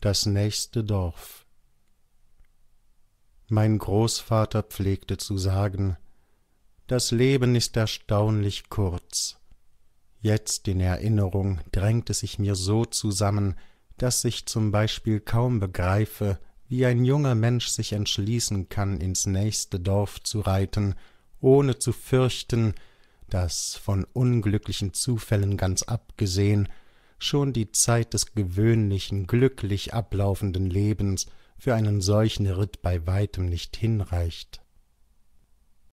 das nächste Dorf. Mein Großvater pflegte zu sagen, das Leben ist erstaunlich kurz. Jetzt in Erinnerung drängt es sich mir so zusammen, dass ich zum Beispiel kaum begreife, wie ein junger Mensch sich entschließen kann, ins nächste Dorf zu reiten, ohne zu fürchten, dass, von unglücklichen Zufällen ganz abgesehen, schon die Zeit des gewöhnlichen, glücklich ablaufenden Lebens für einen solchen Ritt bei weitem nicht hinreicht